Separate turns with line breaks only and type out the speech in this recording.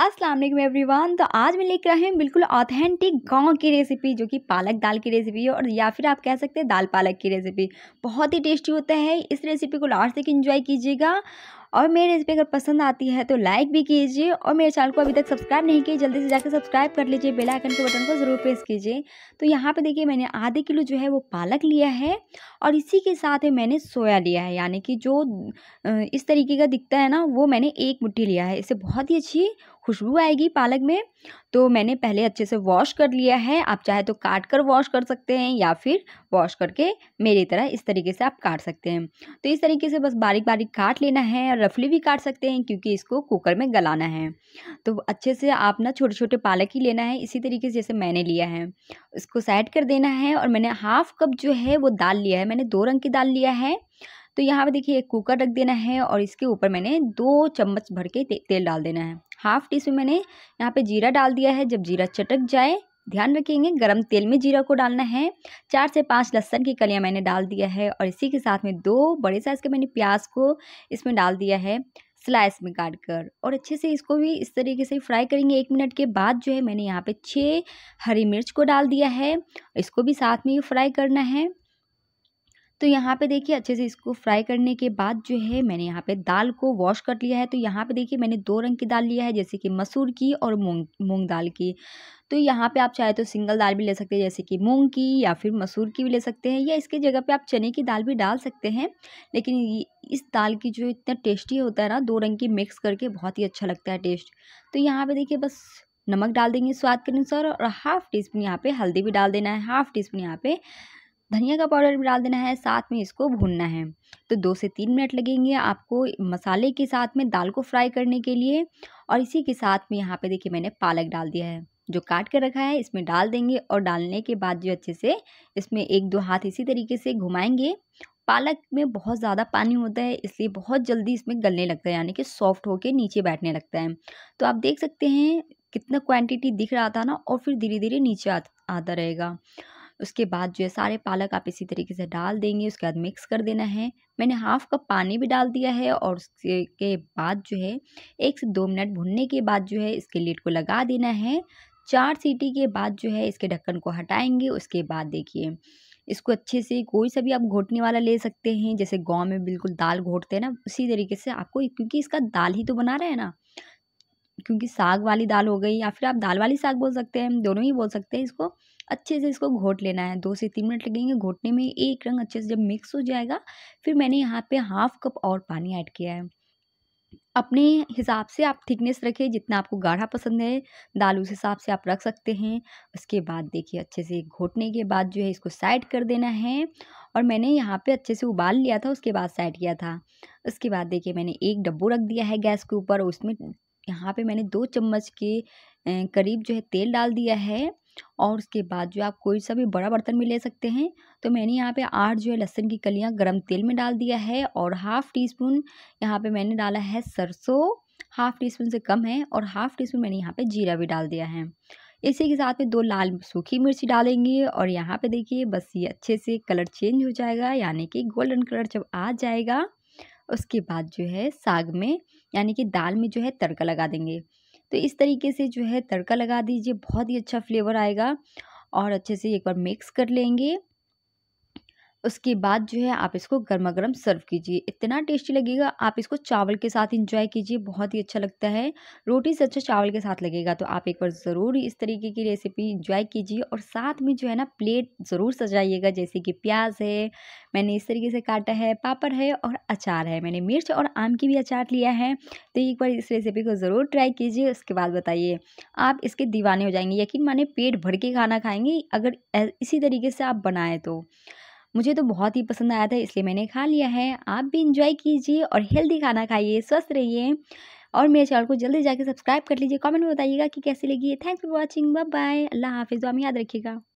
अस्सलाम वालेकुम एवरीवन तो आज मैं लेकर आए हूँ बिल्कुल ऑथेंटिक गांव की रेसिपी जो कि पालक दाल की रेसिपी है और या फिर आप कह सकते हैं दाल पालक की रेसिपी बहुत ही टेस्टी होता है इस रेसिपी को लास्ट तक एंजॉय कीजिएगा और मेरी रेसिपी अगर पसंद आती है तो लाइक भी कीजिए और मेरे चैनल को अभी तक सब्सक्राइब नहीं किया जल्दी से जाकर सब्सक्राइब कर लीजिए बेल आइकन के बटन को ज़रूर प्रेस कीजिए तो यहाँ पे देखिए मैंने आधे किलो जो है वो पालक लिया है और इसी के साथ मैंने सोया लिया है यानी कि जो इस तरीके का दिखता है ना वो मैंने एक मुट्ठी लिया है इससे बहुत ही अच्छी खुशबू आएगी पालक में तो मैंने पहले अच्छे से वॉश कर लिया है आप चाहे तो काट कर वॉश कर सकते हैं या फिर वॉश करके मेरी तरह इस तरीके से आप काट सकते हैं तो इस तरीके से बस बारीक बारीक काट लेना है और रफली भी काट सकते हैं क्योंकि इसको कुकर में गलाना है तो अच्छे से आप ना छोटे छोटे पालक ही लेना है इसी तरीके से जैसे मैंने लिया है इसको साइड कर देना है और मैंने हाफ कप जो है वो दाल लिया है मैंने दो रंग की दाल लिया है तो यहाँ पे देखिए एक कुकर रख देना है और इसके ऊपर मैंने दो चम्मच भर के ते, तेल डाल देना है हाफ टी स्पून मैंने यहाँ पे जीरा डाल दिया है जब जीरा चटक जाए ध्यान रखेंगे गरम तेल में जीरा को डालना है चार से पाँच लहसन की कलियाँ मैंने डाल दिया है और इसी के साथ में दो बड़े साइज़ के मैंने प्याज को इसमें डाल दिया है स्लाइस में काट कर और अच्छे से इसको भी इस तरीके से फ्राई करेंगे एक मिनट के बाद जो है मैंने यहाँ पे छः हरी मिर्च को डाल दिया है इसको भी साथ में फ्राई करना है तो यहाँ पे देखिए अच्छे से इसको फ्राई करने के बाद जो है मैंने यहाँ पे दाल को वॉश कर लिया है तो यहाँ पे देखिए मैंने दो रंग की दाल लिया है जैसे कि मसूर की और मूंग मूंग दाल की तो यहाँ पे आप चाहे तो सिंगल दाल भी ले सकते हैं जैसे कि मूंग की या फिर मसूर की भी ले सकते हैं या इसके जगह पे आप चने की दाल भी डाल सकते हैं लेकिन इस दाल की जो इतना टेस्टी होता है ना दो रंग की मिक्स करके बहुत ही अच्छा लगता है टेस्ट तो यहाँ पे देखिए बस नमक डाल देंगे स्वाद के अनुसार और हाफ़ टी स्पून यहाँ पे हल्दी भी डाल देना है हाफ़ टी स्पून यहाँ पे धनिया का पाउडर भी डाल देना है साथ में इसको भूनना है तो दो से तीन मिनट लगेंगे आपको मसाले के साथ में दाल को फ्राई करने के लिए और इसी के साथ में यहाँ पे देखिए मैंने पालक डाल दिया है जो काट कर रखा है इसमें डाल देंगे और डालने के बाद जो अच्छे से इसमें एक दो हाथ इसी तरीके से घुमाएंगे पालक में बहुत ज़्यादा पानी होता है इसलिए बहुत जल्दी इसमें गलने लगता है यानी कि सॉफ्ट होकर नीचे बैठने लगता है तो आप देख सकते हैं कितना क्वांटिटी दिख रहा था ना और फिर धीरे धीरे नीचे आ, आता रहेगा उसके बाद जो है सारे पालक आप इसी तरीके से डाल देंगे उसके बाद मिक्स कर देना है मैंने हाफ कप पानी भी डाल दिया है और उसके बाद जो है एक से दो मिनट भुनने के बाद जो है इसके लीड को लगा देना है चार सीटी के बाद जो है इसके ढक्कन को हटाएंगे उसके बाद देखिए इसको अच्छे से कोई सा भी आप घोटने वाला ले सकते हैं जैसे गाँव में बिल्कुल दाल घोटते हैं ना उसी तरीके से आपको क्योंकि इसका दाल ही तो बना रहे हैं ना क्योंकि साग वाली दाल हो गई या फिर आप दाल वाली साग बोल सकते हैं दोनों ही बोल सकते हैं इसको अच्छे से इसको घोट लेना है दो से तीन मिनट लगेंगे घोटने में एक रंग अच्छे से जब मिक्स हो जाएगा फिर मैंने यहाँ पे हाफ कप और पानी ऐड किया है अपने हिसाब से आप थिकनेस रखें जितना आपको गाढ़ा पसंद है दाल उस हिसाब से आप रख सकते हैं उसके बाद देखिए अच्छे से घोटने के बाद जो है इसको साइड कर देना है और मैंने यहाँ पे अच्छे से उबाल लिया था उसके बाद साइड किया था उसके बाद देखिए मैंने एक डब्बू रख दिया है गैस के ऊपर उसमें यहाँ पे मैंने दो चम्मच के करीब जो है तेल डाल दिया है और उसके बाद जो आप कोई सा भी बड़ा बर्तन भी ले सकते हैं तो मैंने यहाँ पे आठ जो है लहसुन की कलियाँ गरम तेल में डाल दिया है और हाफ़ टी स्पून यहाँ पे मैंने डाला है सरसों हाफ़ टी स्पून से कम है और हाफ़ टी स्पून मैंने यहाँ पे जीरा भी डाल दिया है इसी के साथ में दो लाल सूखी मिर्ची डालेंगे और यहाँ पे देखिए बस ये अच्छे से कलर चेंज हो जाएगा यानी कि गोल्डन कलर जब आ जाएगा उसके बाद जो है साग में यानी कि दाल में जो है तड़का लगा देंगे तो इस तरीके से जो है तड़का लगा दीजिए बहुत ही अच्छा फ्लेवर आएगा और अच्छे से एक बार मिक्स कर लेंगे उसके बाद जो है आप इसको गर्मा गर्म सर्व कीजिए इतना टेस्टी लगेगा आप इसको चावल के साथ इंजॉय कीजिए बहुत ही अच्छा लगता है रोटी से अच्छा चावल के साथ लगेगा तो आप एक बार ज़रूर इस तरीके की रेसिपी इंजॉय कीजिए और साथ में जो है ना प्लेट ज़रूर सजाइएगा जैसे कि प्याज है मैंने इस तरीके से काटा है पापड़ है और अचार है मैंने मिर्च और आम की भी अचार लिया है तो एक बार इस रेसिपी को ज़रूर ट्राई कीजिए उसके बाद बताइए आप इसके दीवाने हो जाएंगे यकीन माने पेट भर के खाना खाएंगे अगर इसी तरीके से आप बनाएं तो मुझे तो बहुत ही पसंद आया था इसलिए मैंने खा लिया है आप भी इंजॉय कीजिए और हेल्दी खाना खाइए स्वस्थ रहिए और मेरे चैनल को जल्दी जाके सब्सक्राइब कर लीजिए कमेंट में बताइएगा कि कैसी लगी है thanks for watching bye bye अल्लाह हाफिज़ हम याद रखिएगा